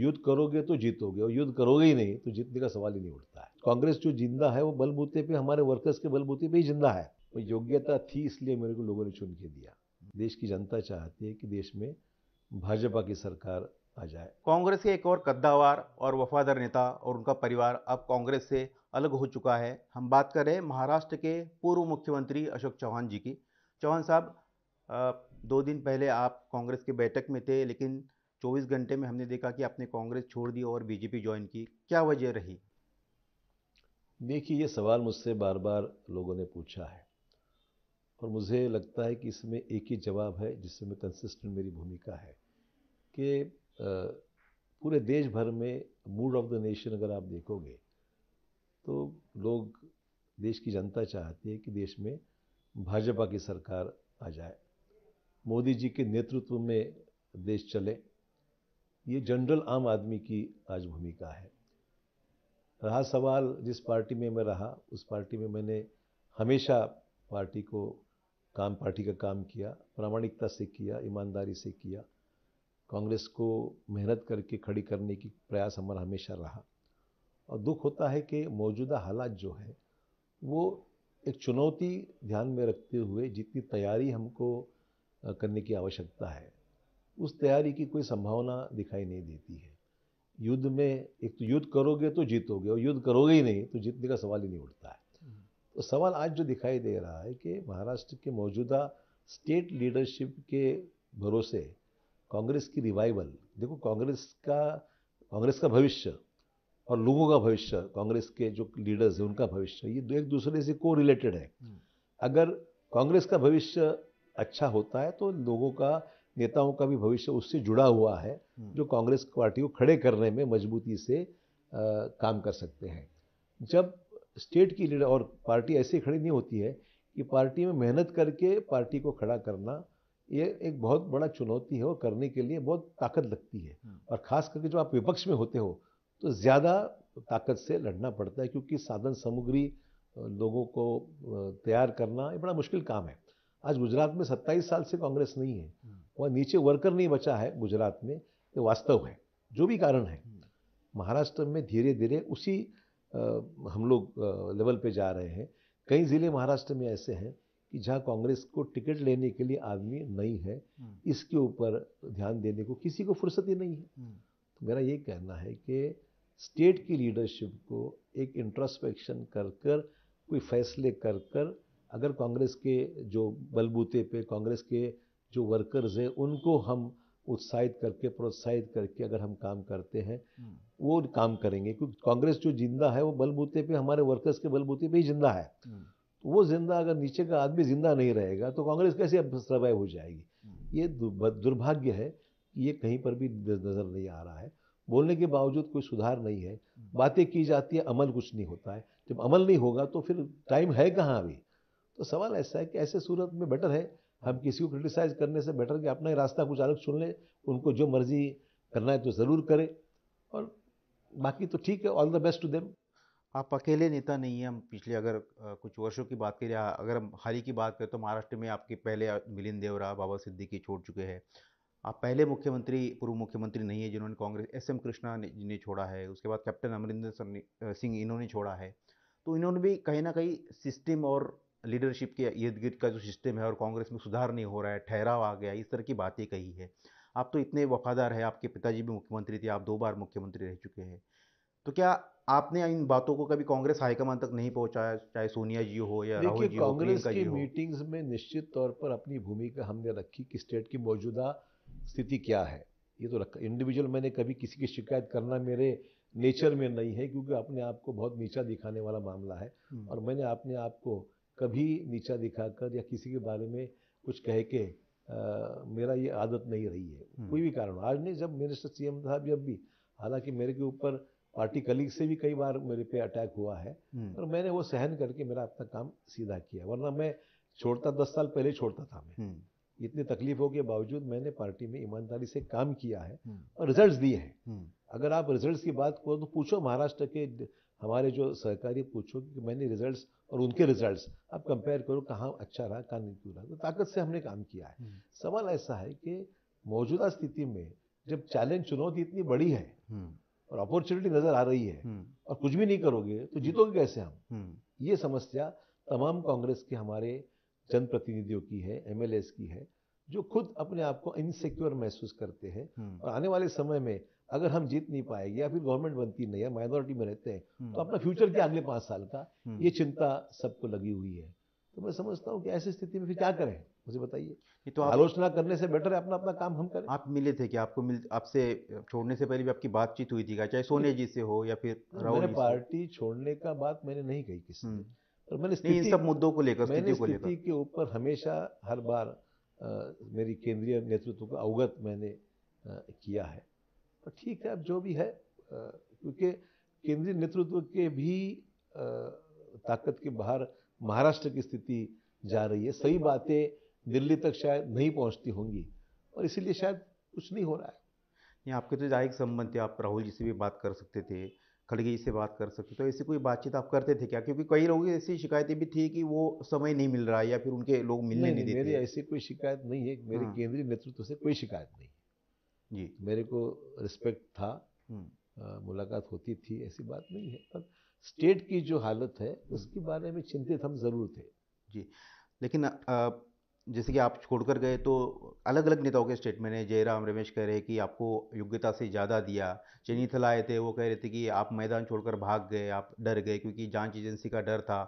युद्ध करोगे तो जीतोगे और युद्ध करोगे ही नहीं तो जीतने का सवाल ही नहीं उठता है कांग्रेस जो जिंदा है वो बलबूते पे हमारे वर्कर्स के बलबूते पे ही जिंदा है वो योग्यता थी इसलिए मेरे को लोगों ने चुन के दिया देश की जनता चाहती है कि देश में भाजपा की सरकार आ जाए कांग्रेस के एक और कद्दावार और वफादार नेता और उनका परिवार अब कांग्रेस से अलग हो चुका है हम बात करें महाराष्ट्र के पूर्व मुख्यमंत्री अशोक चौहान जी की चौहान साहब दो दिन पहले आप कांग्रेस की बैठक में थे लेकिन 24 घंटे में हमने देखा कि आपने कांग्रेस छोड़ दी और बीजेपी ज्वाइन की क्या वजह रही देखिए ये सवाल मुझसे बार बार लोगों ने पूछा है और मुझे लगता है कि इसमें एक ही जवाब है जिससे मैं कंसिस्टेंट मेरी भूमिका है कि पूरे देश भर में मूड ऑफ द नेशन अगर आप देखोगे तो लोग देश की जनता चाहती है कि देश में भाजपा की सरकार आ जाए मोदी जी के नेतृत्व में देश चले ये जनरल आम आदमी की आज भूमिका है रहा सवाल जिस पार्टी में मैं रहा उस पार्टी में मैंने हमेशा पार्टी को काम पार्टी का काम किया प्रामाणिकता से किया ईमानदारी से किया कांग्रेस को मेहनत करके खड़ी करने की प्रयास हमारा हमेशा रहा और दुख होता है कि मौजूदा हालात जो है वो एक चुनौती ध्यान में रखते हुए जितनी तैयारी हमको करने की आवश्यकता है उस तैयारी की कोई संभावना दिखाई नहीं देती है युद्ध में एक तो युद्ध करोगे तो जीतोगे और युद्ध करोगे ही नहीं तो जीतने का सवाल ही नहीं उठता है तो सवाल आज जो दिखाई दे रहा है कि महाराष्ट्र के मौजूदा स्टेट लीडरशिप के भरोसे कांग्रेस की रिवाइवल देखो कांग्रेस का कांग्रेस का भविष्य और लोगों का भविष्य कांग्रेस के जो लीडर्स हैं उनका भविष्य ये एक दूसरे से को रिलेटेड है हम्म। अगर कांग्रेस का भविष्य अच्छा होता है तो लोगों का नेताओं का भी भविष्य उससे जुड़ा हुआ है हम्म। जो कांग्रेस पार्टी को खड़े करने में मजबूती से आ, काम कर सकते हैं जब स्टेट की लीडर और पार्टी ऐसे खड़ी नहीं होती है कि पार्टी में मेहनत करके पार्टी को खड़ा करना ये एक बहुत बड़ा चुनौती है और करने के लिए बहुत ताकत लगती है हम्म। और ख़ास करके जब आप विपक्ष में होते हो तो ज़्यादा ताकत से लड़ना पड़ता है क्योंकि साधन सामग्री लोगों को तैयार करना ये बड़ा मुश्किल काम है आज गुजरात में 27 साल से कांग्रेस नहीं है हम्म। वह नीचे वर्कर नहीं बचा है गुजरात में ये वास्तव है जो भी कारण है हम्म। महाराष्ट्र में धीरे धीरे उसी आ, हम लोग लेवल पे जा रहे हैं कई ज़िले महाराष्ट्र में ऐसे हैं कि जहाँ कांग्रेस को टिकट लेने के लिए आदमी नहीं है हम्म। इसके ऊपर ध्यान देने को किसी को फुर्सत ही नहीं है हम्म। तो मेरा ये कहना है कि स्टेट की लीडरशिप को एक इंट्रोस्पेक्शन कर कर कोई फैसले कर कर अगर कांग्रेस के जो बलबूते पे कांग्रेस के जो वर्कर्स हैं उनको हम उत्साहित करके प्रोत्साहित करके अगर हम काम करते हैं हम्म। वो काम करेंगे क्योंकि कांग्रेस जो जिंदा है वो बलबूते पे हमारे वर्कर्स के बलबूते पे ही जिंदा है हम्म। तो वो जिंदा अगर नीचे का आदमी जिंदा नहीं रहेगा तो कांग्रेस कैसे अब सर्वाइव हो जाएगी हम्म। ये दुर्भाग्य है कि ये कहीं पर भी नज़र नहीं आ रहा है बोलने के बावजूद कोई सुधार नहीं है बातें की जाती है अमल कुछ नहीं होता है जब अमल नहीं होगा तो फिर टाइम है कहाँ अभी तो सवाल ऐसा है कि ऐसे सूरत में बेटर है हम किसी को क्रिटिसाइज करने से बेटर कि अपना ही रास्ता कुछ अलग सुन लें उनको जो मर्जी करना है तो ज़रूर करें और बाकी तो ठीक है all the best to them आप अकेले नेता नहीं हैं हम पिछले अगर कुछ वर्षों की बात करें अगर हम हाल ही की बात करें तो महाराष्ट्र में आपके पहले मिलिंद देवरा बाबा सिद्दीकी छोड़ चुके हैं आप पहले मुख्यमंत्री पूर्व मुख्यमंत्री नहीं है जिन्होंने कांग्रेस एस एम कृष्णा ने, जी ने छोड़ा है उसके बाद कैप्टन अमरिंदर सिंह इन्होंने छोड़ा है तो इन्होंने भी कहीं ना कहीं सिस्टम और लीडरशिप के इर्द गिर्द का जो सिस्टम है और कांग्रेस में सुधार नहीं हो रहा है ठहराव आ गया इस तरह की बातें कही है आप तो इतने वफादार हैं आपके पिताजी भी मुख्यमंत्री थे आप दो बार मुख्यमंत्री रह चुके हैं तो क्या आपने इन बातों को कभी कांग्रेस हाईकमान तक नहीं पहुंचाया चाहे सोनिया जी हो या राहुल जी कांग्रेस की मीटिंग्स में निश्चित तौर पर अपनी भूमिका हमने रखी कि स्टेट की मौजूदा स्थिति क्या है ये तो रखा इंडिविजुअल मैंने कभी किसी की शिकायत करना मेरे नेचर में नहीं है क्योंकि अपने आप को बहुत नीचा दिखाने वाला मामला है हम्म। और मैंने अपने आप को कभी नीचा दिखाकर या किसी के बारे में कुछ कह के आ, मेरा ये आदत नहीं रही है हम्म। कोई भी कारण आज नहीं जब मिनिस्टर सीएम साहब जब भी हालांकि मेरे के ऊपर पार्टी कलीग से भी कई बार मेरे पे अटैक हुआ है और हम्म। मैंने वो सहन करके मेरा अपना काम सीधा किया वरना मैं छोड़ता दस साल पहले छोड़ता था मैं हम्म। इतनी तकलीफों के बावजूद मैंने पार्टी में ईमानदारी से काम किया है और रिजल्ट्स दिए हैं अगर आप रिजल्ट्स की बात करो तो पूछो महाराष्ट्र के हमारे जो सहकारी पूछो कि मैंने रिजल्ट्स और उनके रिजल्ट्स आप कंपेयर करो कहाँ अच्छा रहा कहाँ नहीं क्यों रहा तो ताकत से हमने काम किया है हम्म। सवाल ऐसा है कि मौजूदा स्थिति में जब चैलेंज चुनौती इतनी बड़ी है हम्म। और अपॉर्चुनिटी नज़र आ रही है हम्म। और कुछ भी नहीं करोगे तो जीतोगे कैसे हम ये समस्या तमाम कांग्रेस के हमारे जनप्रतिनिधियों की है एमएलएस की है जो खुद अपने आप को इनसिक्योर महसूस करते हैं और आने वाले समय में अगर हम जीत नहीं पाएंगे या फिर गवर्नमेंट बनती नहीं है माइनॉरिटी में रहते हैं हम्म। तो अपना फ्यूचर क्या अगले पाँच साल का हम्म। ये चिंता सबको लगी हुई है तो मैं समझता हूँ कि ऐसी स्थिति में फिर क्या करें मुझे बताइए तो आलोचना करने से बेटर है अपना अपना काम हम करें आप मिले थे कि आपको मिल आपसे छोड़ने से पहले भी आपकी बातचीत हुई थी चाहे सोने जी से हो या फिर मैंने पार्टी छोड़ने का बात मैंने नहीं कही किसी हम्म। पर मैंने इन सब मुद्दों को लेकर मैंने स्थिति के ऊपर हमेशा हर बार आ, मेरी केंद्रीय नेतृत्व को अवगत मैंने आ, किया है तो ठीक है अब जो भी है क्योंकि केंद्रीय नेतृत्व के भी ताकत के बाहर महाराष्ट्र की स्थिति जा रही है सही बातें दिल्ली तक शायद नहीं पहुंचती होंगी और इसीलिए शायद कुछ नहीं हो रहा है ये आपके तो जाहिर संबंध थे आप राहुल जी से भी बात कर सकते थे खड़गे जी से बात कर सकते तो ऐसी कोई बातचीत आप करते थे क्या क्योंकि कई लोगों की ऐसी शिकायतें भी थी कि वो समय नहीं मिल रहा है या फिर उनके लोग मिलने नहीं, नहीं, नहीं देते मेरी ऐसी कोई शिकायत नहीं है मेरे हाँ। केंद्रीय नेतृत्व से कोई शिकायत नहीं जी मेरे को रिस्पेक्ट था हम्म। मुलाकात होती थी ऐसी बात नहीं है पर स्टेट की जो हालत है उसके बारे में चिंतित हम ज़रूर थे जी लेकिन जैसे कि आप छोड़कर गए तो अलग अलग नेताओं के स्टेटमेंट है जयराम रमेश कह रहे कि आपको योग्यता से ज़्यादा दिया चनीथल आए थे वो कह रहे थे कि आप मैदान छोड़कर भाग गए आप डर गए क्योंकि जांच एजेंसी का डर था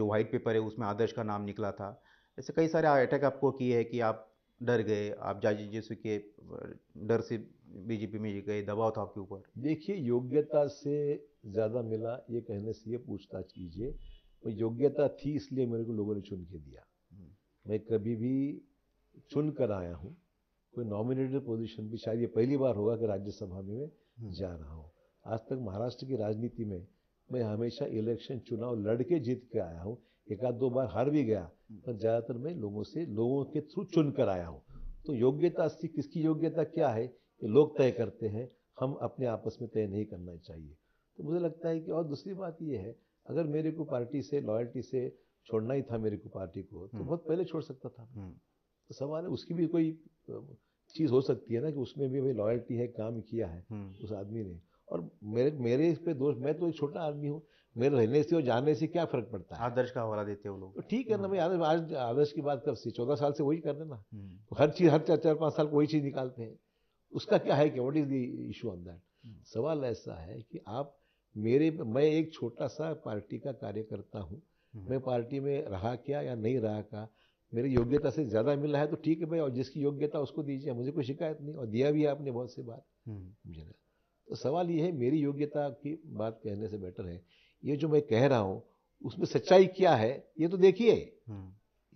जो वाइट पेपर है उसमें आदर्श का नाम निकला था ऐसे कई सारे अटैक आपको किए हैं कि आप डर गए आप जाजी जैसे के डर से बीजेपी में गए दबाव था आपके ऊपर देखिए योग्यता से ज़्यादा मिला ये कहने से ये पूछताछ कीजिए योग्यता थी इसलिए मेरे को लोगों ने चुन के दिया हम्म। मैं कभी भी चुन कर आया हूँ कोई नॉमिनेटेड पोजीशन भी शायद ये पहली बार होगा कि राज्यसभा में मैं हम्म। जा रहा हूँ आज तक महाराष्ट्र की राजनीति में मैं हमेशा इलेक्शन चुनाव लड़के जीत के आया हूँ एक आध दो बार हार भी गया पर ज़्यादातर मैं लोगों से लोगों के थ्रू चुन कर आया हूँ तो योग्यता से किसकी योग्यता क्या है ये लोग तय करते हैं हम अपने आपस में तय नहीं करना चाहिए तो मुझे लगता है कि और दूसरी बात ये है अगर मेरे को पार्टी से लॉयल्टी से छोड़ना ही था मेरे को पार्टी को तो हम्म। बहुत पहले छोड़ सकता था हम्म। तो सवाल है उसकी भी कोई चीज़ हो सकती है ना कि उसमें भी भाई लॉयल्टी है काम किया है हम्म। उस आदमी ने और मेरे मेरे इस पे दोष मैं तो एक छोटा आदमी हूँ मेरे रहने से और जाने से क्या फर्क पड़ता है आदर्श का हवाला देते वो लोग तो ठीक है ना हम्म। भाई आदर्श आज आदर्श की बात कब से चौदह साल से वही कर रहे ना हम्म। तो हर चीज़ हर चार चार पाँच साल को वही चीज़ निकालते हैं उसका क्या है कि what is the issue on that सवाल ऐसा है कि आप मेरे मैं एक छोटा सा पार्टी का कार्यकर्ता हूँ हम्म। मैं पार्टी में रहा क्या या नहीं रहा क्या मेरी योग्यता से ज़्यादा मिला है तो ठीक है भाई और जिसकी योग्यता उसको दीजिए मुझे कोई शिकायत नहीं और दिया भी है आपने बहुत से बार मुझे तो सवाल ये है मेरी योग्यता की बात कहने से बेटर है ये जो मैं कह रहा हूँ उसमें सच्चाई क्या है ये तो देखिए हम्म।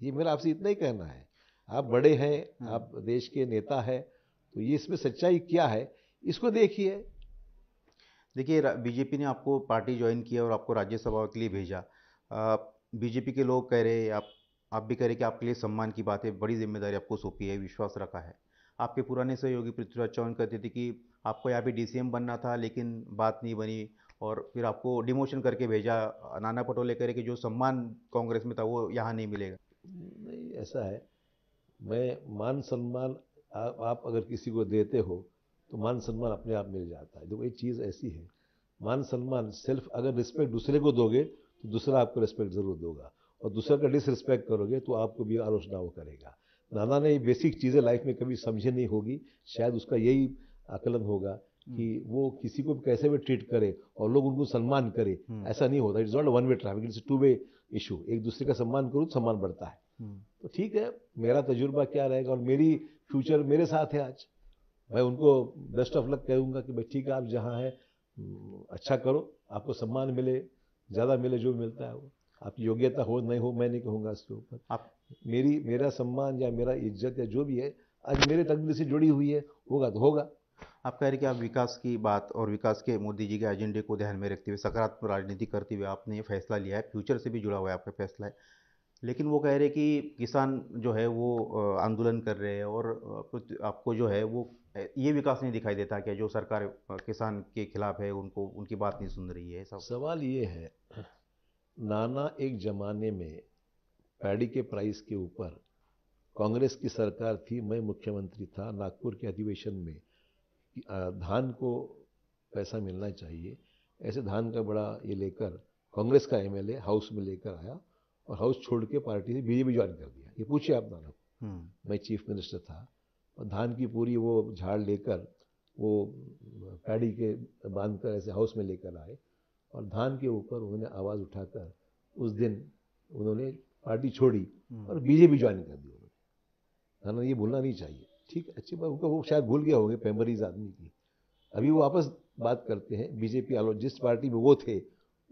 ये मेरा आपसे इतना ही कहना है आप बड़े हैं हम्म। आप देश के नेता हैं तो ये इसमें सच्चाई क्या है इसको देखिए देखिए बीजेपी ने आपको पार्टी ज्वाइन किया और आपको राज्यसभा के लिए भेजा बीजेपी के लोग कह रहे आप आप भी कह रहे कि आपके लिए सम्मान की बात है बड़ी जिम्मेदारी आपको सौंपी है विश्वास रखा है आपके पुराने सहयोगी पृथ्वीराज चौहान कहते थे कि आपको यहाँ पे डीसीएम बनना था लेकिन बात नहीं बनी और फिर आपको डिमोशन करके भेजा नाना पटोले करे कि जो सम्मान कांग्रेस में था वो यहाँ नहीं मिलेगा नहीं ऐसा है मैं मान सम्मान आ, आप अगर किसी को देते हो तो मान सम्मान अपने आप मिल जाता है देखो ये चीज़ ऐसी है मान सम्मान सेल्फ अगर रिस्पेक्ट दूसरे को दोगे तो दूसरा आपको रिस्पेक्ट ज़रूर दोगा और दूसरा का डिसरिस्पेक्ट करोगे तो आपको भी आलोचना वो करेगा नाना ने बेसिक चीज़ें लाइफ में कभी समझी नहीं होगी शायद उसका यही आकलन होगा हम्म। कि वो किसी को भी कैसे भी ट्रीट करे और लोग उनको सम्मान करे हम्म। ऐसा नहीं होता it's not one way traffic it's two way issue एक दूसरे का सम्मान तो सम्मान बढ़ता है हम्म। तो ठीक है मेरा तजुर्बा क्या रहेगा और मेरी फ्यूचर मेरे साथ है आज मैं उनको बेस्ट ऑफ लक कहूँगा कि भाई ठीक है आप जहाँ हैं अच्छा करो आपको सम्मान मिले ज़्यादा मिले जो मिलता है वो आपकी योग्यता हो नहीं हो मैं नहीं कहूँगा इसके ऊपर आप मेरी मेरा सम्मान या मेरा इज्जत या जो भी है आज मेरे तकदीर से जुड़ी हुई है होगा तो होगा आप कह रहे कि आप विकास की बात और विकास के मोदी जी के एजेंडे को ध्यान में रखते हुए सकारात्मक राजनीति करते हुए आपने ये फैसला लिया है फ्यूचर से भी जुड़ा हुआ है आपका फैसला है लेकिन वो कह रहे कि किसान जो है वो आंदोलन कर रहे हैं और आपको जो है वो ये विकास नहीं दिखाई देता कि जो सरकार किसान के खिलाफ है उनको उनकी बात नहीं सुन रही है सब सवाल ये है नाना एक ज़माने में पैडी के प्राइस के ऊपर कांग्रेस की सरकार थी मैं मुख्यमंत्री था नागपुर के अधिवेशन में धान को पैसा मिलना चाहिए ऐसे धान का बड़ा ये लेकर कांग्रेस का एमएलए हाउस में लेकर आया और हाउस छोड़ के पार्टी से बीजेपी ज्वाइन कर दिया ये पूछिए आप नाना हम्म। मैं चीफ मिनिस्टर था और धान की पूरी वो झाड़ लेकर वो पैडी के बांध कर ऐसे हाउस में लेकर आए और धान के ऊपर उन्होंने आवाज़ उठाकर उस दिन उन्होंने पार्टी छोड़ी हम्म। और बीजेपी ज्वाइन कर दी उन्होंने धाना ये भूलना नहीं चाहिए ठीक अच्छी बात उनका वो शायद भूल गया होंगे पेमरीज आदमी की अभी वो वापस बात करते हैं बीजेपी आलोच जिस पार्टी में वो थे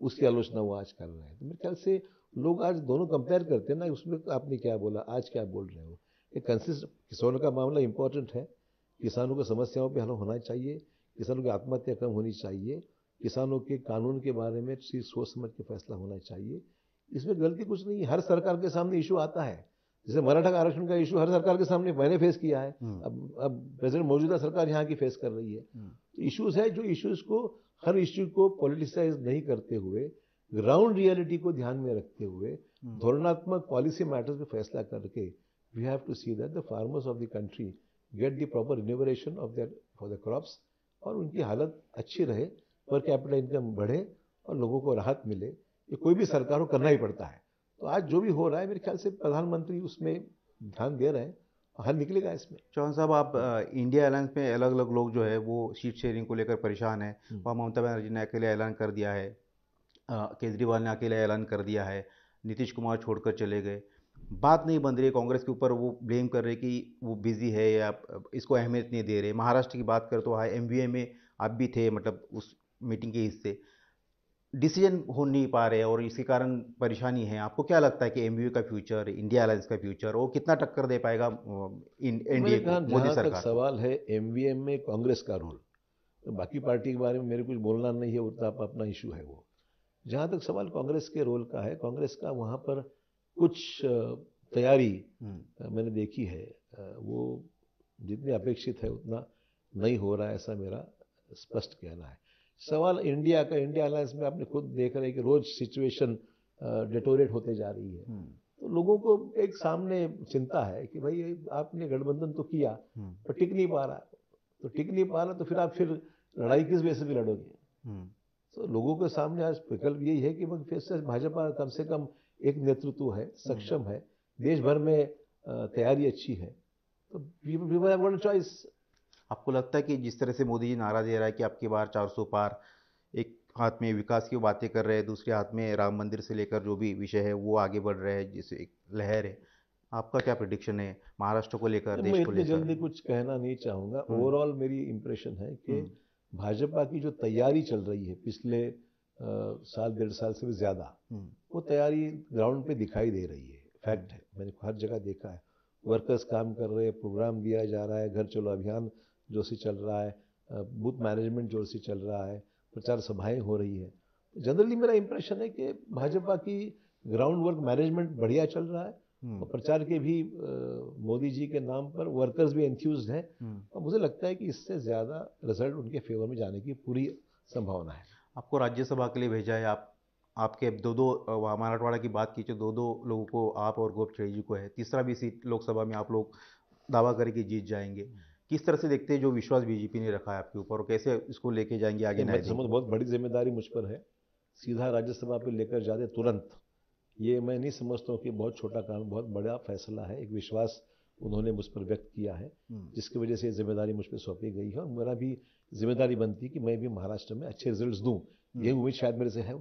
उसकी आलोचना वो आज कर रहे हैं तो मेरे ख्याल से लोग आज दोनों कंपेयर करते हैं ना उसमें आपने क्या बोला आज क्या बोल रहे हो ये कंसिस्ट किसानों का मामला इंपॉर्टेंट है किसानों को समस्याओं पर हल होना चाहिए किसानों की आत्महत्या कम होनी चाहिए किसानों के कानून के बारे में सोच समझ के फैसला होना चाहिए इसमें गलती कुछ नहीं हर सरकार के सामने इशू आता है जैसे मराठा आरक्षण का इशू हर सरकार के सामने मैंने फेस किया है हम्म। अब अब प्रेजेंट मौजूदा सरकार यहाँ की फेस कर रही है हम्म। तो इश्यूज है जो इश्यूज को हर इश्यू को पॉलिटिसाइज नहीं करते हुए ग्राउंड रियलिटी को ध्यान में रखते हुए हम्म। धोरणात्मक पॉलिसी मैटर्स पे फैसला करके we have to see that the farmers of the country get the proper remuneration of that for the crops और उनकी हालत अच्छी रहे पर कैपिटल इनकम बढ़े और लोगों को राहत मिले ये कोई भी सरकार को करना ही पड़ता है तो आज जो भी हो रहा है मेरे ख्याल से प्रधानमंत्री उसमें ध्यान दे रहे हैं हल निकलेगा इसमें चौहान साहब आप इंडिया एयरलाइंस में अलग अलग लोग जो है वो सीट शेयरिंग को लेकर परेशान है हम्म। वहाँ ममता बनर्जी ने अकेले ऐलान कर दिया है केजरीवाल ने अकेले ऐलान कर दिया है नीतीश कुमार छोड़कर चले गए बात नहीं बन रही है कांग्रेस के ऊपर वो ब्लेम कर रहे कि वो बिज़ी है या इसको अहमियत नहीं दे रहे महाराष्ट्र की बात कर तो हाँ एम में आप भी थे मतलब उस मीटिंग के हिस्से डिसीजन हो नहीं पा रहे और इसी कारण परेशानी है आपको क्या लगता है कि एम का फ्यूचर इंडिया अलायंस का फ्यूचर वो कितना टक्कर दे पाएगा इन एनडीए मोदी सरकार सवाल है एम में कांग्रेस का रोल तो बाकी पार्टी के बारे में मेरे कुछ बोलना नहीं है उतना अपना इशू है वो जहाँ तक सवाल कांग्रेस के रोल का है कांग्रेस का वहाँ पर कुछ तैयारी हम्म। मैंने देखी है वो जितनी अपेक्षित है उतना नहीं हो रहा है ऐसा मेरा स्पष्ट कहना है सवाल इंडिया का इंडिया अलायंस में आपने खुद देख रहे हैं कि रोज सिचुएशन डिटोरेट होते जा रही है हम्म। तो लोगों को एक सामने चिंता है कि भाई आपने गठबंधन तो किया हम्म। पर टिक नहीं पा रहा तो टिक नहीं पा रहा तो फिर आप फिर लड़ाई किस वजह से भी लड़ोगे हम्म। तो लोगों के सामने आज विकल्प यही है कि फिर से भाजपा कम से कम एक नेतृत्व है सक्षम है देश भर में तैयारी अच्छी है तो चॉइस आपको लगता है कि जिस तरह से मोदी जी नारा दे रहा है कि आपकी बार 400 पार एक हाथ में विकास की बातें कर रहे हैं दूसरे हाथ में राम मंदिर से लेकर जो भी विषय है वो आगे बढ़ रहे हैं जैसे एक लहर है आपका क्या प्रडिक्शन है महाराष्ट्र को लेकर देश मैं को लेकर जल्दी कुछ कहना नहीं चाहूँगा ओवरऑल हम्म। मेरी इम्प्रेशन है कि हम्म। भाजपा की जो तैयारी चल रही है पिछले आ, साल डेढ़ साल से भी ज़्यादा हम्म। वो तैयारी ग्राउंड पे दिखाई दे रही है फैक्ट है मैंने हर जगह देखा है वर्कर्स काम कर रहे हैं प्रोग्राम दिया जा रहा है घर चलो अभियान से चल रहा है बूथ मैनेजमेंट से चल रहा है प्रचार सभाएं हो रही है जनरली मेरा इंप्रेशन है कि भाजपा की ग्राउंड वर्क मैनेजमेंट बढ़िया चल रहा है हम्म। और प्रचार के भी मोदी जी के नाम पर वर्कर्स भी एंथ्यूज हैं हम्म। और मुझे लगता है कि इससे ज़्यादा रिजल्ट उनके फेवर में जाने की पूरी संभावना है आपको राज्यसभा के लिए भेजा है आप आपके दो दो मराठवाड़ा की बात की जो दो दो लोगों को आप और गोपचड़ी जी को है तीसरा भी सीट लोकसभा में आप लोग दावा करके जीत जाएंगे हम्म। किस तरह से देखते हैं जो विश्वास बीजेपी ने रखा है आपके ऊपर और कैसे इसको लेके जाएंगे आगे मैं समझ बहुत बड़ी जिम्मेदारी मुझ पर है सीधा राज्यसभा पे लेकर जाते तुरंत ये मैं नहीं समझता हूँ कि बहुत छोटा काम बहुत बड़ा फैसला है एक विश्वास उन्होंने मुझ पर व्यक्त किया है हम्म। जिसकी वजह से जिम्मेदारी मुझ पर सौंपी गई है और मेरा भी जिम्मेदारी बनती है कि मैं भी महाराष्ट्र में अच्छे रिजल्ट दूँ हम्म। ये उम्मीद शायद मेरे से है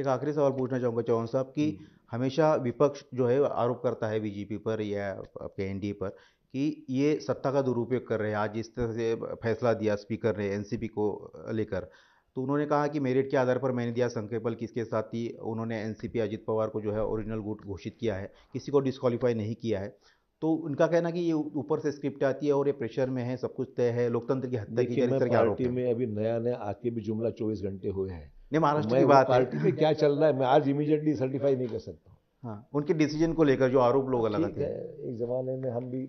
एक आखिरी सवाल पूछना चाहूँगा चौहान साहब कि हम्म। हमेशा विपक्ष जो है आरोप करता है बीजेपी पर या आपके एनडीए पर कि ये सत्ता का दुरुपयोग कर रहे हैं आज इस तरह से फैसला दिया स्पीकर ने एन को लेकर तो उन्होंने कहा कि मेरिट के आधार पर मैंने दिया संकेपल किसके साथ ही उन्होंने एनसीपी अजित पवार को जो है ओरिजिनल गुट घोषित किया है किसी को डिस्कालीफाई नहीं किया है तो उनका कहना कि ये ऊपर से स्क्रिप्ट आती है और ये प्रेशर में है सब कुछ तय है लोकतंत्र की हत्या की पार्टी में अभी नया नया आके भी जुमला चौबीस घंटे हुए हैं नहीं महाराष्ट्र की बात पार्टी में क्या चल रहा है मैं आज इमीडिएटली सर्टिफाई नहीं कर सकता हाँ उनके डिसीजन को लेकर जो आरोप लोग अलग है एक ज़माने में हम भी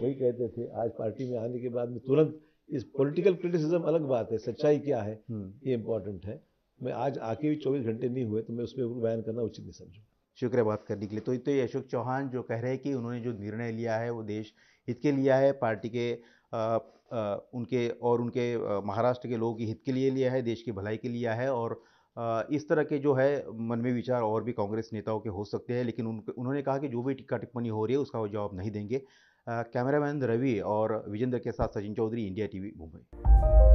वही कहते थे आज पार्टी में आने के बाद में तुरंत इस पॉलिटिकल क्रिटिसिज्म अलग बात है सच्चाई क्या है हम्म। ये इम्पोर्टेंट है मैं आज आके भी चौबीस घंटे नहीं हुए तो मैं उसमें बयान करना उचित नहीं समझूँ शुक्रिया बात करने के लिए तो, तो ये अशोक चौहान जो कह रहे हैं कि उन्होंने जो निर्णय लिया है वो देश हित के लिया है पार्टी के आ, आ, उनके और उनके महाराष्ट्र के लोगों के हित के लिए लिया है देश की भलाई के लिया है और आ, इस तरह के जो है मन में विचार और भी कांग्रेस नेताओं के हो सकते हैं लेकिन उन उन्होंने कहा कि जो भी टिक्का टिप्पणी हो रही है उसका वो जवाब नहीं देंगे कैमरामैन रवि और विजेंद्र के साथ सचिन चौधरी इंडिया टीवी मुंबई